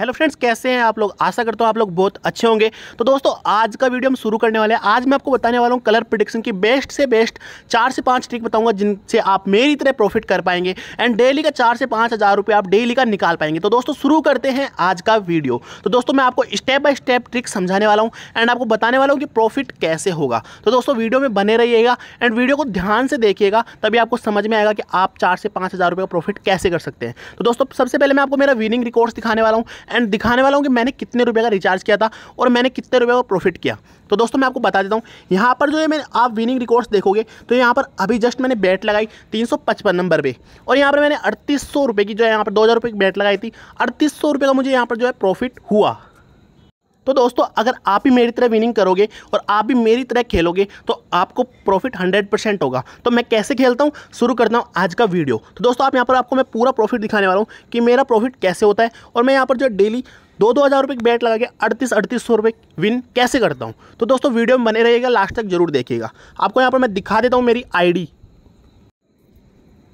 hello friends कैसे हैं आप लोग आशा करता हूँ आप लोग बहुत अच्छे होंगे तो दोस्तों आज का वीडियो हम शुरू करने वाले हैं आज मैं आपको बताने वाला हूँ कलर प्रिडिक्शन की बेस्ट से बेस्ट चार से पाँच ट्रिक बताऊंगा जिनसे आप मेरी तरह प्रॉफिट कर पाएंगे एंड डेली का चार से पाँच हज़ार रुपये आप डेली का निकाल पाएंगे तो दोस्तों शुरू करते हैं आज का वीडियो तो दोस्तों मैं आपको स्टेप बाय स्टेप ट्रिक समझाने वाला हूँ एंड आपको बताने वाला हूँ कि प्रॉफिट कैसे होगा तो दोस्तों वीडियो में बने रहिएगा एंड वीडियो को ध्यान से देखिएगा तभी आपको समझ में आएगा कि आप चार से पाँच हज़ार रुपये का प्रॉफिट कैसे कर सकते हैं तो दोस्तों सबसे पहले मैं आपको मेरा विनिंग रिकॉर्ड्स दिखाने वाला हूँ एंड दिखाने वाला हूँ कि मैंने कितने रुपये का रिचार्ज किया था और मैंने कितने रुपये का प्रॉफिट किया तो दोस्तों मैं आपको बता देता हूँ यहाँ पर जो है मैं आप विनिंग रिकॉर्ड्स देखोगे तो यहाँ पर अभी जस्ट मैंने बैट लगाई तीन नंबर पर और यहाँ पर मैंने अड़तीस सौ की जो है यहाँ पर दो हज़ार की बैट लगाई थी अड़तीस सौ का मुझे यहाँ पर जो है प्रॉफिट हुआ तो दोस्तों अगर आप भी मेरी तरह विनिंग करोगे और आप भी मेरी तरह खेलोगे तो आपको प्रॉफिट हंड्रेड होगा तो मैं कैसे खेलता हूँ शुरू करता हूँ आज का वीडियो तो दोस्तों आप यहाँ पर आपको मैं पूरा प्रॉफिट दिखाने वाला हूँ कि मेरा प्रॉफिट कैसे होता है और मैं यहाँ पर जो डेली दो दो हज़ार रुपये की बैट लगा के अड़तीस अड़तीस सौ रुपये विन कैसे करता हूँ तो दोस्तों वीडियो में बने रहिएगा लास्ट तक जरूर देखिएगा आपको यहाँ पर मैं दिखा देता हूँ मेरी आईडी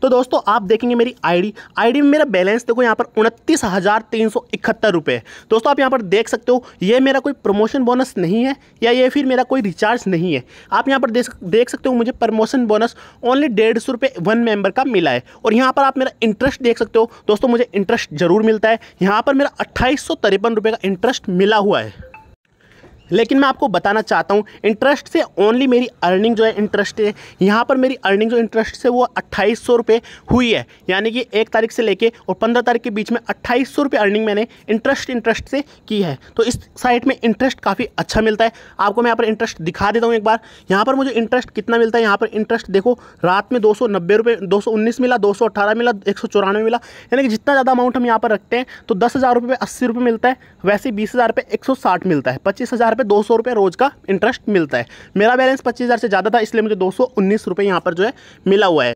तो दोस्तों आप देखेंगे मेरी आईडी आईडी में मेरा बैलेंस देखो यहाँ पर उनतीस हज़ार तीन सौ इकहत्तर रुपये दोस्तों आप यहाँ पर देख सकते हो ये मेरा कोई प्रमोशन बोनस नहीं है या ये फिर मेरा कोई रिचार्ज नहीं है आप यहाँ पर देख सकते हो मुझे प्रमोशन बोनस ओनली डेढ़ सौ रुपये वन मेंबर का मिला है और यहाँ पर आप मेरा इंटरेस्ट देख सकते हो दोस्तों मुझे इंटरेस्ट ज़रूर मिलता है यहाँ पर मेरा अट्ठाईस सौ तिरपन रुपये का इंटरेस्ट मिला हुआ है लेकिन मैं आपको बताना चाहता हूँ इंटरेस्ट से ओनली मेरी अर्निंग जो है इंटरेस्ट है यहाँ पर मेरी अर्निंग जो इंटरेस्ट से वो अट्ठाईस सौ रुपये हुई है यानी कि एक तारीख से लेके और पंद्रह तारीख के बीच में अट्ठाईस सौ रुपये अर्निंग मैंने इंटरेस्ट इंटरेस्ट से की है तो इस साइट में इंटरेस्ट काफ़ी अच्छा मिलता है आपको मैं यहाँ पर इंटरेस्ट दिखा देता हूँ एक बार यहाँ पर मुझे इंटरेस्ट कितना मिलता है यहाँ पर इंटरेस्ट देखो रात में दो सौ नब्बे रुपये दो सौ उन्नीस मिला दो सौ अठारह मिला एक सौ चौरानवे मिला यानी कि जितना ज़्यादा अमाउंट हम यहाँ पर रखते हैं तो दस हज़ार रुपये अस्सी रुपये मिलता है वैसे बीस हज़ार रुपये एक सौ साठ मिलता है पच्चीस हज़ार पे दो सौ रोज़ का इंटरेस्ट मिलता है मेरा बैलेंस पच्चीस हज़ार से ज़्यादा था इसलिए मुझे दो सौ उन्नीस रुपये यहाँ पर जो है मिला हुआ है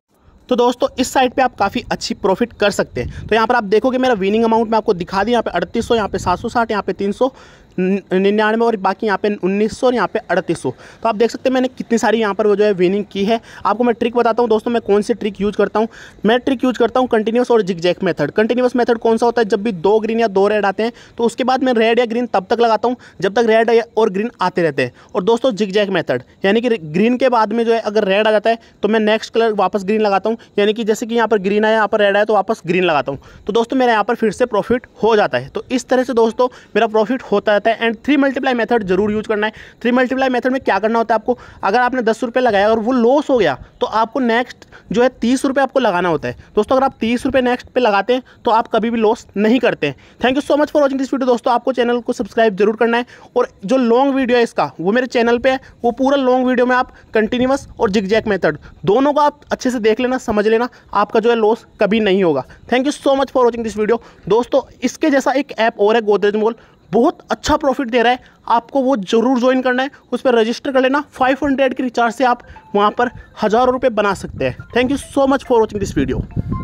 तो दोस्तों इस साइड पे आप काफ़ी अच्छी प्रॉफिट कर सकते हैं तो यहाँ पर आप देखोगे मेरा विनिंग अमाउंट मैं आपको दिखा दी यहाँ पे अड़तीस सौ यहाँ पे सात सौ साठ यहाँ पे तीन सौ निन्यानवे और बाकी यहाँ पे उन्नीस सौ और यहाँ पे अड़तीस सौ तो आप देख सकते हैं मैंने कितनी सारी यहाँ पर वो जो है विनिंग की है आपको मैं ट्रिक बताता हूँ दोस्तों मैं कौन सी ट्रिक यूज़ करता हूँ मैं ट्रिक यूज़ करता हूँ कंटिन्यूस और zigzag method continuous method कौन सा होता है जब भी दो ग्रीन या दो रेड आते हैं तो उसके बाद मैं रेड या ग्रीन तब तक लगाता हूँ जब तक रेड और ग्रीन आते रहते हैं और दोस्तों जिग जैक मेथड यानी कि ग्रीन के बाद में जो है अगर रेड आ जाता है तो मैं नेक्स्ट कलर वापस ग्रीन लगाता हूँ यानी कि जैसे कि यहाँ पर ग्रीन आया यहाँ पर रेड आया तो वापस ग्रीन लगाता हूँ तो दोस्तों मेरा यहाँ पर फिर से प्रॉफिट हो जाता है तो इस तरह से दोस्तों मेरा प्रॉफिट होता रहता है होता है एंड थ्री मल्टीप्लाई मेथड जरूर यूज करना है थ्री मल्टीप्लाई मेथड में क्या करना होता है आपको अगर आपने दस रुपये लगाया और वो लॉस हो गया तो आपको नेक्स्ट जो है तीस रुपये आपको लगाना होता है दोस्तों अगर आप तीस रुपये नेक्स्ट पे लगाते हैं तो आप कभी भी लॉस नहीं करते हैं thank you so much for watching this video दोस्तों आपको चैनल को सब्सक्राइब जरूर करना है और जो लॉन्ग वीडियो है इसका वो मेरे चैनल पर है वो पूरा लॉन्ग वीडियो में आप कंटिन्यूस और जिग जैक मेथड दोनों को आप अच्छे से देख लेना समझ लेना आपका जो है लॉस कभी नहीं होगा thank you so much for watching this video दोस्तों इसके जैसा एक ऐप और है गोदरेज मॉल बहुत अच्छा प्रॉफिट दे रहा है आपको वो ज़रूर ज्वाइन करना है उस पर रजिस्टर कर लेना 500 के रिचार्ज से आप वहाँ पर हज़ारों रुपये बना सकते हैं thank you so much for watching this video